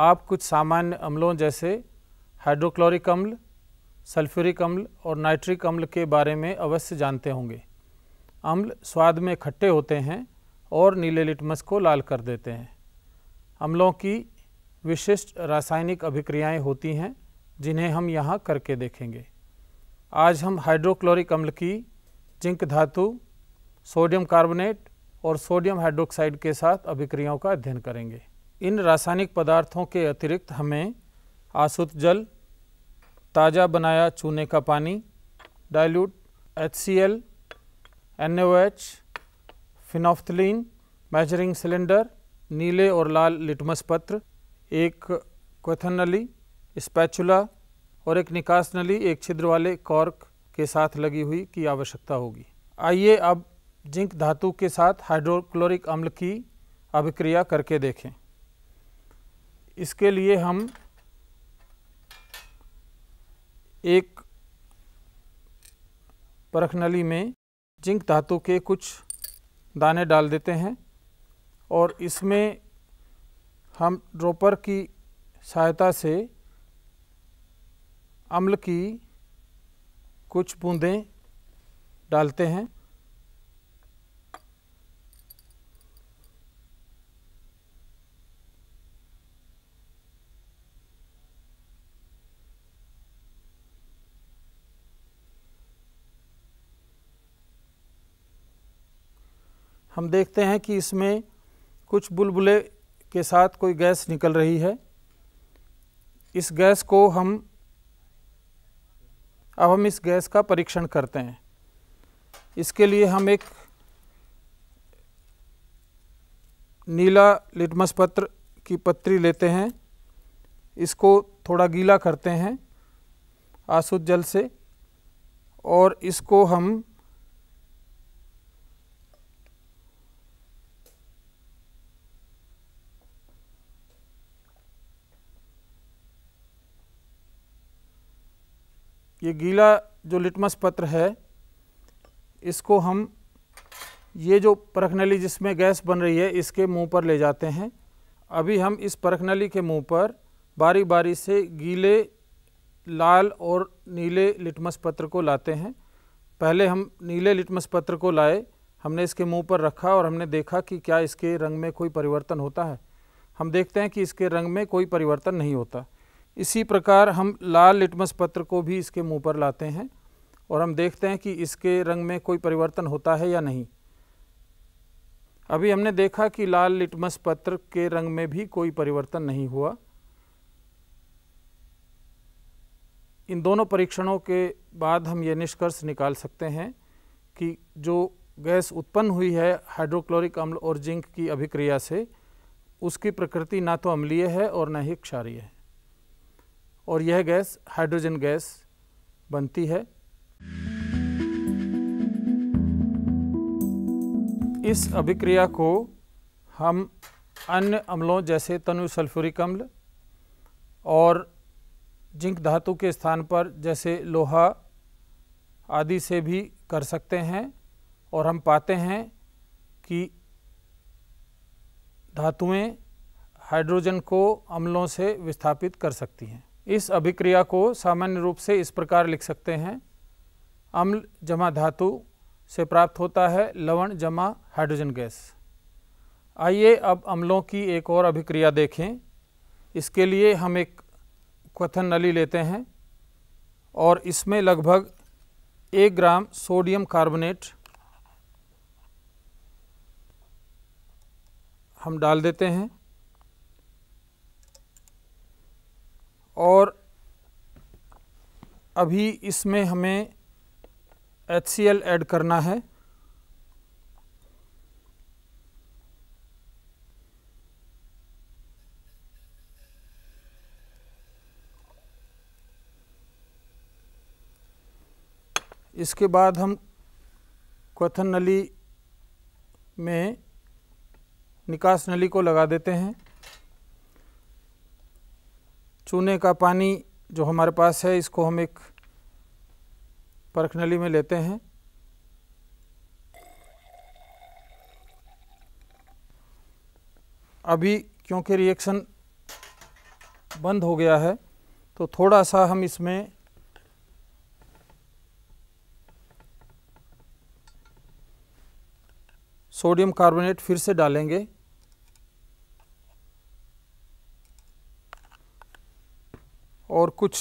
आप कुछ सामान्य अम्लों जैसे हाइड्रोक्लोरिक अम्ल सल्फ्यूरिक अम्ल और नाइट्रिक अम्ल के बारे में अवश्य जानते होंगे अम्ल स्वाद में खट्टे होते हैं और नीले लिटमस को लाल कर देते हैं अम्लों की विशिष्ट रासायनिक अभिक्रियाएं होती हैं जिन्हें हम यहाँ करके देखेंगे आज हम हाइड्रोक्लोरिक अम्ल की जिंक धातु सोडियम कार्बोनेट और सोडियम हाइड्रोक्साइड के साथ अभिक्रियाओं का अध्ययन करेंगे इन रासायनिक पदार्थों के अतिरिक्त हमें आसुत जल ताज़ा बनाया चूने का पानी dilute H C L N O H phenolphthalein measuring cylinder नीले और लाल लिटमस पत्र एक क्वेथन नली स्पैचुला और एक निकास नली एक छिद्र वाले कॉर्क के साथ लगी हुई की आवश्यकता होगी आइए अब जिंक धातु के साथ हाइड्रोक्लोरिक अम्ल की अभिक्रिया करके देखें इसके लिए हम एक परख नली में जिंक धातु के कुछ दाने डाल देते हैं और इसमें हम ड्रोपर की सहायता से अम्ल की कुछ बूंदें डालते हैं हम देखते हैं कि इसमें कुछ बुलबुले के साथ कोई गैस निकल रही है इस गैस को हम अब हम इस गैस का परीक्षण करते हैं इसके लिए हम एक नीला लिटमस पत्र की पत्री लेते हैं इसको थोड़ा गीला करते हैं आसुद जल से और इसको हम ये गीला जो लिटमस पत्र है इसको हम ये जो परख नली जिसमें गैस बन रही है इसके मुंह पर ले जाते हैं अभी हम इस परख नली के मुंह पर बारी बारी से गीले लाल और नीले लिटमस पत्र को लाते हैं पहले हम नीले लिटमस पत्र को लाए हमने इसके मुंह पर रखा और हमने देखा कि क्या इसके रंग में कोई परिवर्तन होता है हम देखते हैं कि इसके रंग में कोई परिवर्तन नहीं होता इसी प्रकार हम लाल लिटमस पत्र को भी इसके मुंह पर लाते हैं और हम देखते हैं कि इसके रंग में कोई परिवर्तन होता है या नहीं अभी हमने देखा कि लाल लिटमस पत्र के रंग में भी कोई परिवर्तन नहीं हुआ इन दोनों परीक्षणों के बाद हम ये निष्कर्ष निकाल सकते हैं कि जो गैस उत्पन्न हुई है हाइड्रोक्लोरिक अम्ल और जिंक की अभिक्रिया से उसकी प्रकृति ना तो अम्लीय है और ना ही क्षारीय है और यह गैस हाइड्रोजन गैस बनती है इस अभिक्रिया को हम अन्य अम्लों जैसे तनु सल्फ्यूरिक अम्ल और जिंक धातु के स्थान पर जैसे लोहा आदि से भी कर सकते हैं और हम पाते हैं कि धातुएं हाइड्रोजन को अम्लों से विस्थापित कर सकती हैं इस अभिक्रिया को सामान्य रूप से इस प्रकार लिख सकते हैं अम्ल जमा धातु से प्राप्त होता है लवण जमा हाइड्रोजन गैस आइए अब अम्लों की एक और अभिक्रिया देखें इसके लिए हम एक क्वथन नली लेते हैं और इसमें लगभग एक ग्राम सोडियम कार्बोनेट हम डाल देते हैं और अभी इसमें हमें एच ऐड करना है इसके बाद हम क्वथन नली में निकास नली को लगा देते हैं चूने का पानी जो हमारे पास है इसको हम एक परख नली में लेते हैं अभी क्योंकि रिएक्शन बंद हो गया है तो थोड़ा सा हम इसमें सोडियम कार्बोनेट फिर से डालेंगे और कुछ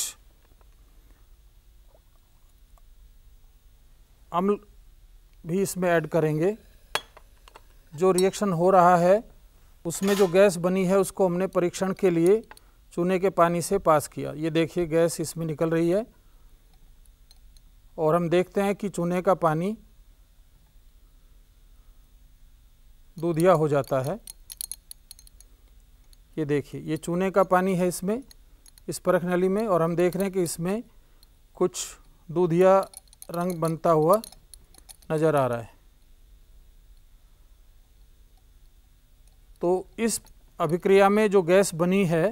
अम्ल भी इसमें ऐड करेंगे जो रिएक्शन हो रहा है उसमें जो गैस बनी है उसको हमने परीक्षण के लिए चूने के पानी से पास किया ये देखिए गैस इसमें निकल रही है और हम देखते हैं कि चूने का पानी दूधिया हो जाता है ये देखिए ये चूने का पानी है इसमें इस परख नली में और हम देख रहे हैं कि इसमें कुछ दूधिया रंग बनता हुआ नज़र आ रहा है तो इस अभिक्रिया में जो गैस बनी है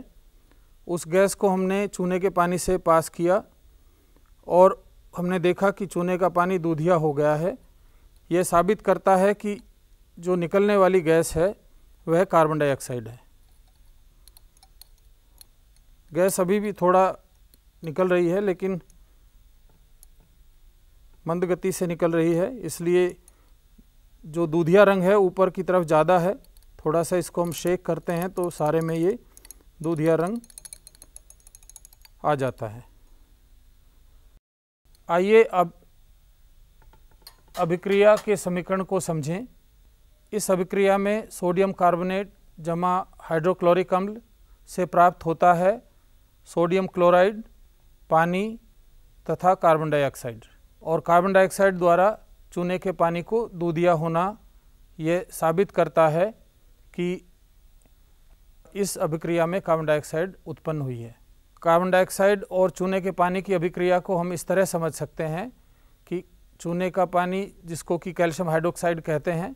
उस गैस को हमने चूने के पानी से पास किया और हमने देखा कि चूने का पानी दूधिया हो गया है यह साबित करता है कि जो निकलने वाली गैस है वह कार्बन डाइऑक्साइड है गैस अभी भी थोड़ा निकल रही है लेकिन मंद गति से निकल रही है इसलिए जो दूधिया रंग है ऊपर की तरफ ज़्यादा है थोड़ा सा इसको हम शेक करते हैं तो सारे में ये दूधिया रंग आ जाता है आइए अब अभिक्रिया के समीकरण को समझें इस अभिक्रिया में सोडियम कार्बोनेट जमा हाइड्रोक्लोरिक अम्ल से प्राप्त होता है सोडियम क्लोराइड पानी तथा कार्बन डाइऑक्साइड और कार्बन डाइऑक्साइड द्वारा चूने के पानी को दूधिया होना ये साबित करता है कि इस अभिक्रिया में कार्बन डाइऑक्साइड उत्पन्न हुई है कार्बन डाइऑक्साइड और चूने के पानी की अभिक्रिया को हम इस तरह समझ सकते हैं कि चूने का पानी जिसको कि कैल्शियम हाइड्रोक्साइड कहते हैं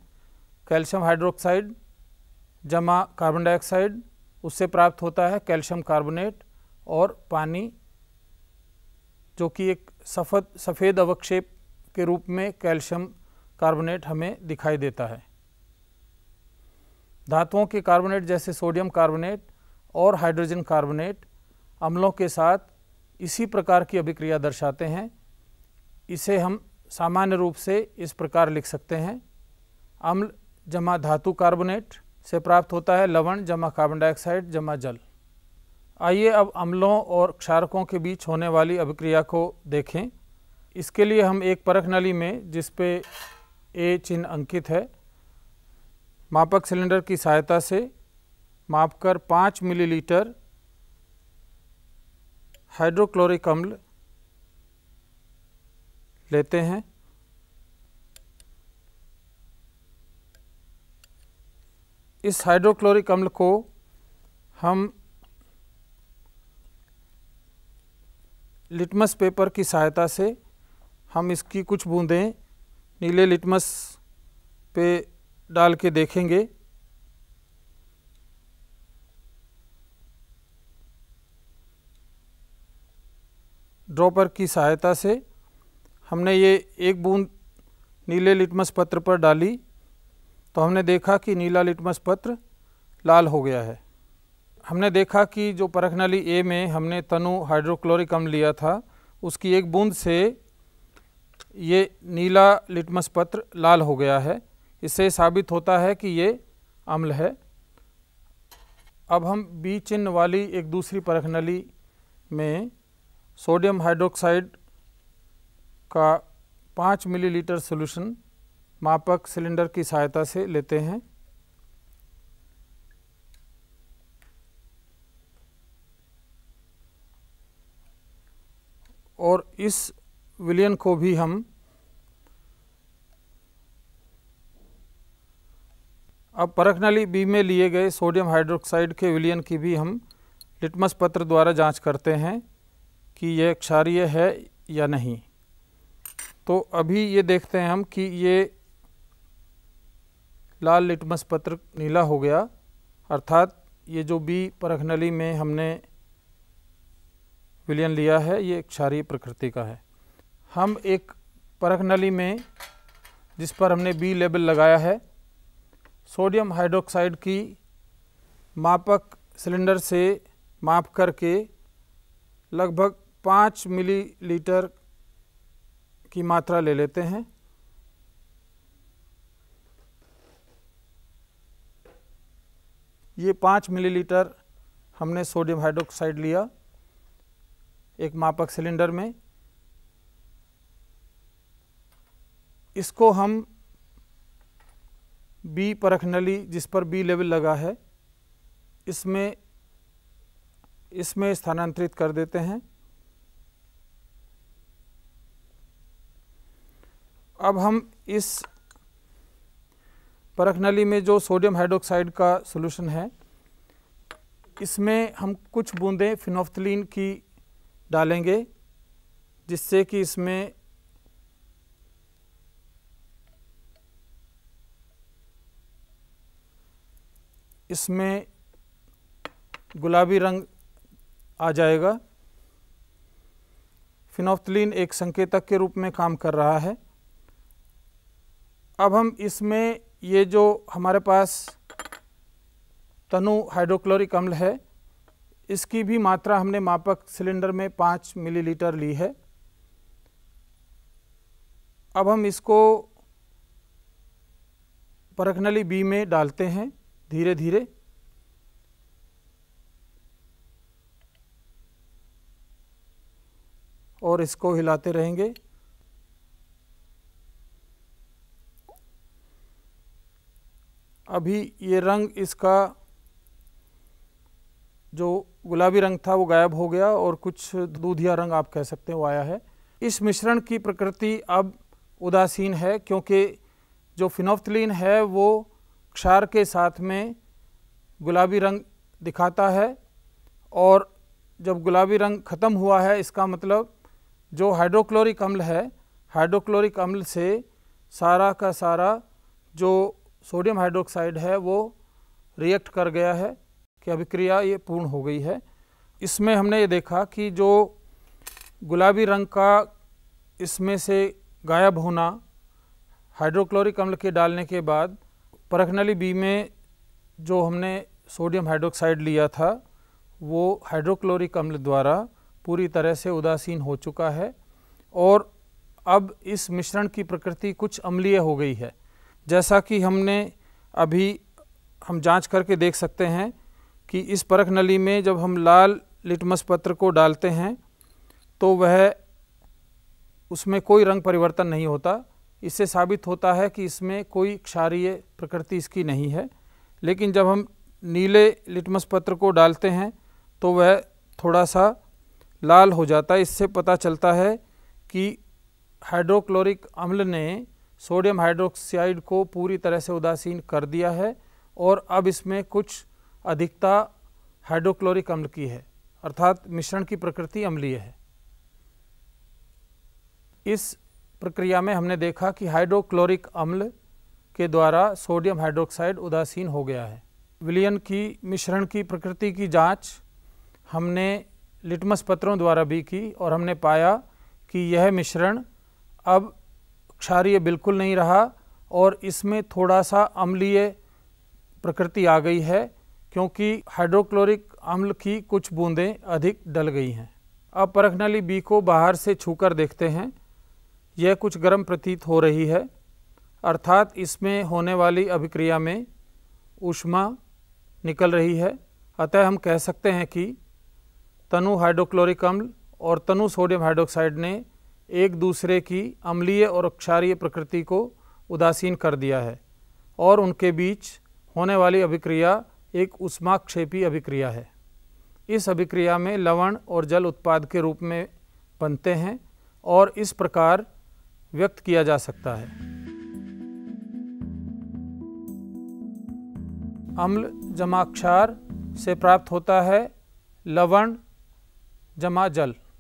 कैल्शियम हाइड्रोक्साइड जमा कार्बन डाइऑक्साइड उससे प्राप्त होता है कैल्शियम कार्बोनेट और पानी जो कि एक सफ़द सफ़ेद अवक्षेप के रूप में कैल्शियम कार्बोनेट हमें दिखाई देता है धातुओं के कार्बोनेट जैसे सोडियम कार्बोनेट और हाइड्रोजन कार्बोनेट अम्लों के साथ इसी प्रकार की अभिक्रिया दर्शाते हैं इसे हम सामान्य रूप से इस प्रकार लिख सकते हैं अम्ल जमा धातु कार्बोनेट से प्राप्त होता है लवण जमा कार्बन डाइऑक्साइड जमा जल आइए अब अम्लों और क्षारकों के बीच होने वाली अभिक्रिया को देखें इसके लिए हम एक परख नली में जिस पे ए चिन्ह अंकित है मापक सिलेंडर की सहायता से मापकर पाँच मिलीलीटर हाइड्रोक्लोरिक अम्ल लेते हैं इस हाइड्रोक्लोरिक अम्ल को हम लिटमस पेपर की सहायता से हम इसकी कुछ बूंदें नीले लिटमस पे डाल के देखेंगे ड्रॉपर की सहायता से हमने ये एक बूंद नीले लिटमस पत्र पर डाली तो हमने देखा कि नीला लिटमस पत्र लाल हो गया है हमने देखा कि जो परखनली ए में हमने तनु हाइड्रोक्लोरिक अम्ल लिया था उसकी एक बूंद से ये नीला लिटमस पत्र लाल हो गया है इससे साबित होता है कि ये अम्ल है अब हम बी चिन्ह वाली एक दूसरी परखनली में सोडियम हाइड्रोक्साइड का पाँच मिलीलीटर सॉल्यूशन मापक सिलेंडर की सहायता से लेते हैं और इस विलयन को भी हम अब परखनली बी में लिए गए सोडियम हाइड्रोक्साइड के विलयन की भी हम लिटमस पत्र द्वारा जांच करते हैं कि यह क्षारीय है या नहीं तो अभी ये देखते हैं हम कि ये लाल लिटमस पत्र नीला हो गया अर्थात ये जो बी परखनली में हमने विलयन लिया है ये क्षारीय प्रकृति का है हम एक परख नली में जिस पर हमने बी लेबल लगाया है सोडियम हाइड्रोक्साइड की मापक सिलेंडर से माप करके लगभग पाँच मिलीलीटर की मात्रा ले लेते हैं ये पाँच मिलीलीटर हमने सोडियम हाइड्रोक्साइड लिया एक मापक सिलेंडर में इसको हम बी परख नली जिस पर बी लेवल लगा है इसमें इसमें स्थानांतरित कर देते हैं अब हम इस परख नली में जो सोडियम हाइड्रोक्साइड का सॉल्यूशन है इसमें हम कुछ बूंदें फिनोफ्थलिन की डालेंगे जिससे कि इसमें इसमें गुलाबी रंग आ जाएगा फिनोफ्थलीन एक संकेतक के रूप में काम कर रहा है अब हम इसमें ये जो हमारे पास तनु हाइड्रोक्लोरिक अम्ल है इसकी भी मात्रा हमने मापक सिलेंडर में पाँच मिलीलीटर ली है अब हम इसको परखनली बी में डालते हैं धीरे धीरे और इसको हिलाते रहेंगे अभी ये रंग इसका जो गुलाबी रंग था वो गायब हो गया और कुछ दूधिया रंग आप कह सकते हैं वो आया है इस मिश्रण की प्रकृति अब उदासीन है क्योंकि जो फिनोफ्थलिन है वो क्षार के साथ में गुलाबी रंग दिखाता है और जब गुलाबी रंग ख़त्म हुआ है इसका मतलब जो हाइड्रोक्लोरिक अम्ल है हाइड्रोक्लोरिक अम्ल से सारा का सारा जो सोडियम हाइड्रोक्साइड है वो रिएक्ट कर गया है कि अभिक्रिया ये पूर्ण हो गई है इसमें हमने ये देखा कि जो गुलाबी रंग का इसमें से गायब होना हाइड्रोक्लोरिक अम्ल के डालने के बाद परखनली बी में जो हमने सोडियम हाइड्रोक्साइड लिया था वो हाइड्रोक्लोरिक अम्ल द्वारा पूरी तरह से उदासीन हो चुका है और अब इस मिश्रण की प्रकृति कुछ अम्लीय हो गई है जैसा कि हमने अभी हम जांच करके देख सकते हैं कि इस परख नली में जब हम लाल लिटमस पत्र को डालते हैं तो वह उसमें कोई रंग परिवर्तन नहीं होता इससे साबित होता है कि इसमें कोई क्षारीय प्रकृति इसकी नहीं है लेकिन जब हम नीले लिटमस पत्र को डालते हैं तो वह थोड़ा सा लाल हो जाता है इससे पता चलता है कि हाइड्रोक्लोरिक अम्ल ने सोडियम हाइड्रोक्साइड को पूरी तरह से उदासीन कर दिया है और अब इसमें कुछ अधिकता हाइड्रोक्लोरिक अम्ल की है अर्थात मिश्रण की प्रकृति अम्लीय है इस प्रक्रिया में हमने देखा कि हाइड्रोक्लोरिक अम्ल के द्वारा सोडियम हाइड्रोक्साइड उदासीन हो गया है विलियन की मिश्रण की प्रकृति की जांच हमने लिटमस पत्रों द्वारा भी की और हमने पाया कि यह मिश्रण अब क्षारीय बिल्कुल नहीं रहा और इसमें थोड़ा सा अम्लीय प्रकृति आ गई है क्योंकि हाइड्रोक्लोरिक अम्ल की कुछ बूंदें अधिक डल गई हैं अब परख नली बी को बाहर से छूकर देखते हैं यह कुछ गर्म प्रतीत हो रही है अर्थात इसमें होने वाली अभिक्रिया में ऊष्मा निकल रही है अतः हम कह सकते हैं कि तनु हाइड्रोक्लोरिक अम्ल और तनु सोडियम हाइड्रोक्साइड ने एक दूसरे की अम्लीय और क्षारीय प्रकृति को उदासीन कर दिया है और उनके बीच होने वाली अभिक्रिया एक उष्माक्षेपी अभिक्रिया है इस अभिक्रिया में लवण और जल उत्पाद के रूप में बनते हैं और इस प्रकार व्यक्त किया जा सकता है अम्ल जमा क्षार से प्राप्त होता है लवण जमा जल